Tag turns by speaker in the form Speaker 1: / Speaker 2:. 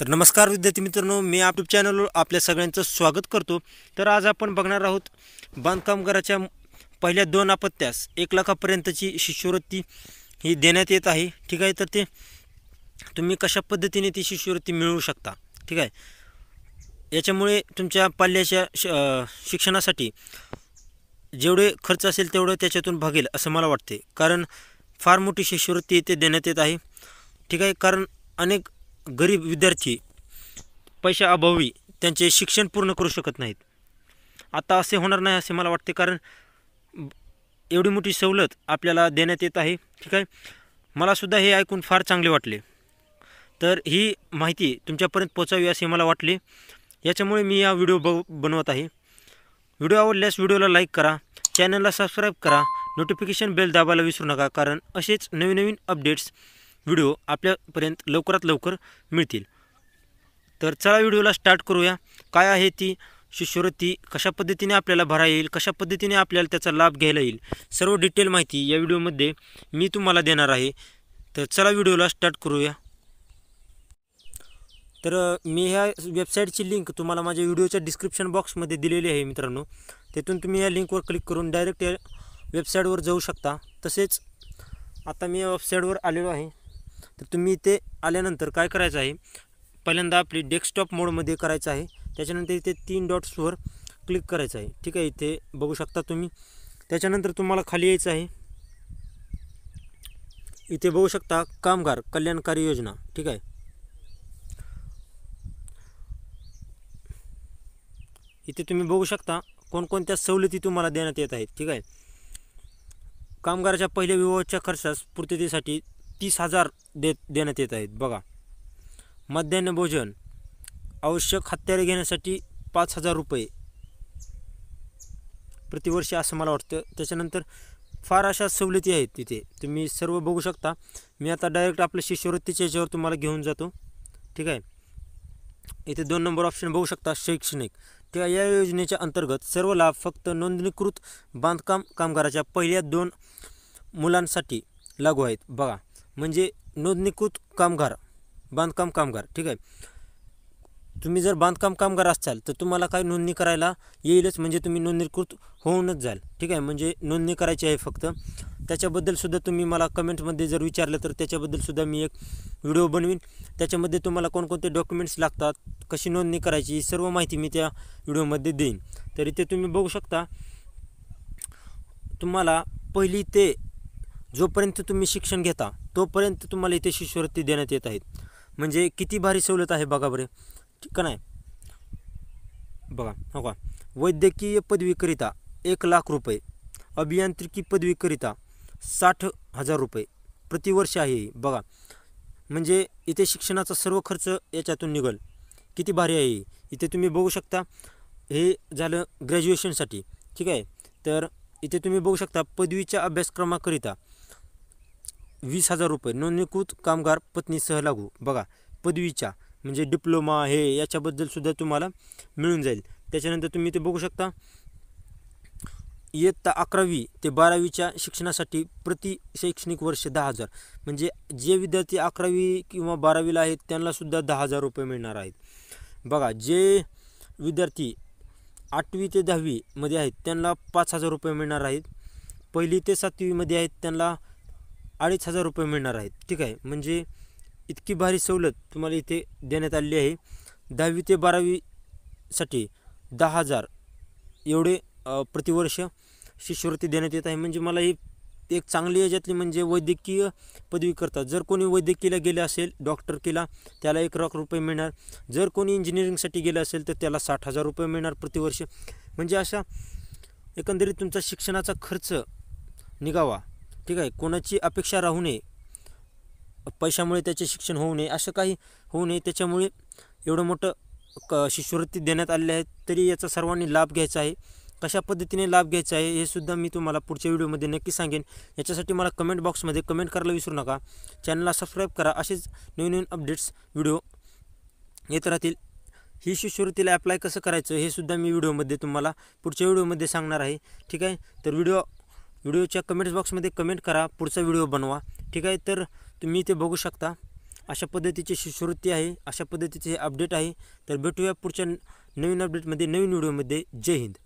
Speaker 1: तर नमस्कार विद्यार्थी मित्रांनो मी आपल्या चॅनलवर आपल्या सगळ्यांचं स्वागत करतो तर आज आपण बघणार आहोत बांधकामगाराच्या पहिल्या दोन अपत्यास एक लाखापर्यंतची शिष्यवृत्ती ही देण्यात येत आहे ठीक आहे तर ते तुम्ही कशा पद्धतीने ती शिष्यवृत्ती मिळवू शकता ठीक आहे याच्यामुळे तुमच्या पाल्याच्या शिक्षणासाठी जेवढे खर्च असेल तेवढं त्याच्यातून भागेल असं मला वाटते कारण फार मोठी शिष्यवृत्ती इथे देण्यात येत आहे ठीक आहे कारण अनेक गरीब विद्यार्थी पैशाअभावी त्यांचे शिक्षण पूर्ण करू शकत नाहीत आता असे होणार नाही असे मला वाटते कारण एवढी मोठी सवलत आपल्याला देण्यात येत आहे ठीक आहे मलासुद्धा हे ऐकून फार चांगले वाटले तर ही माहिती तुमच्यापर्यंत पोचावी असे मला वाटले याच्यामुळे मी या व्हिडिओ ब बनवत आहे व्हिडिओ आवडल्यास व्हिडिओला लाईक करा चॅनलला सबस्क्राईब करा नोटिफिकेशन बेल दाबायला विसरू नका कारण असेच नवीन नवीन अपडेट्स व्हिडिओ आपल्यापर्यंत लवकरात लवकर मिळतील तर चला व्हिडिओला स्टार्ट करूया काय आहे ती शिष्यवृत्ती कशा पद्धतीने आपल्याला भरा येईल कशा पद्धतीने आपल्याला त्याचा लाभ घ्यायला येईल सर्व डिटेल माहिती या व्हिडिओमध्ये मी तुम्हाला देणार आहे तर चला व्हिडिओला स्टार्ट करूया तर मी ह्या वेबसाईटची लिंक तुम्हाला माझ्या व्हिडिओच्या डिस्क्रिप्शन बॉक्समध्ये दिलेली आहे मित्रांनो तेथून तुम्ही या लिंकवर क्लिक करून डायरेक्ट या वेबसाईटवर जाऊ शकता तसेच आता मी या वेबसाईटवर आलेलो आहे तर तुम्ही इथे आल्यानंतर काय करायचं आहे पहिल्यांदा आपली डेस्कटॉप मोडमध्ये करायचं आहे त्याच्यानंतर इथे तीन डॉट्सवर क्लिक करायचं आहे ठीक आहे इथे बघू शकता तुम्ही त्याच्यानंतर तुम्हाला खाली यायचं आहे इथे बघू शकता कामगार कल्याणकारी योजना ठीक आहे इथे तुम्ही बघू शकता कोणकोणत्या सवलती तुम्हाला देण्यात येत आहेत ठीक आहे कामगाराच्या पहिल्या विवाहाच्या खर्चास पूर्ततेसाठी तीस हजार दे देण्यात येत आहेत बघा मध्यान्ह भोजन आवश्यक हत्यारे घेण्यासाठी पाच हजार रुपये प्रतिवर्षी असं मला वाटतं त्याच्यानंतर फार अशा सवलती आहेत तिथे तुम्ही सर्व बघू शकता मी आता डायरेक्ट आपल्या शिष्यवृत्तीच्या याच्यावर तुम्हाला घेऊन जातो ठीक आहे इथे दोन नंबर ऑप्शन बघू शकता शैक्षणिक ठीक आहे या योजनेच्या अंतर्गत सर्व लाभ फक्त नोंदणीकृत बांधकाम कामगाराच्या पहिल्या दोन मुलांसाठी लागू आहेत बघा म्हणजे नोंदणीकृत कामगार बांधकाम कामगार ठीक आहे तुम्ही जर बांधकाम कामगार असाल तर तुम्हाला काय नोंदणी करायला येईलच म्हणजे तुम्ही नोंदणीकृत होऊनच जाल ठीक आहे म्हणजे नोंदणी करायची आहे फक्त त्याच्याबद्दलसुद्धा तुम्ही मला कमेंटमध्ये जर विचारलं तर त्याच्याबद्दलसुद्धा मी एक व्हिडिओ बनवीन त्याच्यामध्ये तुम्हाला कोणकोणते डॉक्युमेंट्स लागतात कशी नोंदणी करायची सर्व माहिती मी त्या व्हिडिओमध्ये देईन तरी ते तुम्ही बघू शकता तुम्हाला पहिली ते जोपर्यंत तुम्ही शिक्षण घेता तोपर्यंत तुम्हाला इथे शिष्यवृत्ती देण्यात येत आहेत म्हणजे किती भारी सवलत आहे बघा बरे ठीक नाही बघा हो का वैद्यकीय पदवीकरिता एक लाख रुपये अभियांत्रिकी पदवीकरिता साठ हजार रुपये प्रतिवर्ष आहे बघा म्हणजे इथे शिक्षणाचा सर्व खर्च याच्यातून निघल किती भारी आहे इथे तुम्ही बघू शकता हे झालं ग्रॅज्युएशनसाठी ठीक आहे तर इथे तुम्ही बघू शकता पदवीच्या अभ्यासक्रमाकरिता वीस हजार रुपये नोंदणीकृत कामगार पत्नीसह लागू बघा पदवीच्या म्हणजे डिप्लोमा हे याच्याबद्दलसुद्धा तुम्हाला मिळून जाईल त्याच्यानंतर तुम्ही ते बघू शकता इयत्ता अकरावी ते बारावीच्या शिक्षणासाठी प्रति शैक्षणिक वर्ष दहा हजार म्हणजे जे विद्यार्थी अकरावी किंवा बारावीला आहेत त्यांनासुद्धा दहा हजार रुपये मिळणार आहेत बघा जे विद्यार्थी आठवी ते दहावीमध्ये आहेत त्यांना पाच हजार रुपये मिळणार आहेत पहिली ते सातवीमध्ये आहेत त्यांना अडीच हजार रुपये मिळणार आहेत ठीक आहे म्हणजे इतकी भारी सवलत तुम्हाला इथे देण्यात आली आहे दहावी ते बारावीसाठी दहा हजार एवढे प्रतिवर्ष शिष्यवृत्ती देण्यात येत आहे म्हणजे मला ही एक चांगली याच्यातली म्हणजे वैद्यकीय पदवी करतात जर कोणी वैद्यकीयला गेले असेल डॉक्टर केला त्याला एक लाख रुपये मिळणार जर कोणी इंजिनिअरिंगसाठी गेलं असेल तर त्याला साठ हजार रुपये मिळणार प्रतिवर्ष म्हणजे अशा एकंदरीत तुमचा शिक्षणाचा खर्च निघावा ठीक आहे कोणाची अपेक्षा राहू नये पैशामुळे त्याचे शिक्षण होऊ नये असं काही होऊ नये त्याच्यामुळे एवढं मोठं क शिष्यवृत्ती देण्यात आले आहे तरी याचा सर्वांनी लाभ घ्यायचा आहे कशा पद्धतीने लाभ घ्यायचा आहे हे सुद्धा मी तुम्हाला पुढच्या व्हिडिओमध्ये नक्की सांगेन याच्यासाठी मला कमेंट बॉक्समध्ये कमेंट करायला विसरू नका चॅनलला सबस्क्राईब करा असेच नवीन नवीन अपडेट्स व्हिडिओ येत राहतील ही शिष्यवृत्तीला अप्लाय कसं करायचं हे सुद्धा मी व्हिडिओमध्ये तुम्हाला पुढच्या व्हिडिओमध्ये सांगणार आहे ठीक आहे तर व्हिडिओ व्हिडिओच्या कमेंट्स बॉक्समध्ये कमेंट करा पुढचा व्हिडिओ बनवा ठीक आहे तर तुम्ही इथे बघू शकता अशा पद्धतीची शिष्यवृत्ती आहे अशा पद्धतीचे अपडेट आहे तर भेटूया पुढच्या नवीन अपडेटमध्ये नवीन व्हिडिओमध्ये जय हिंद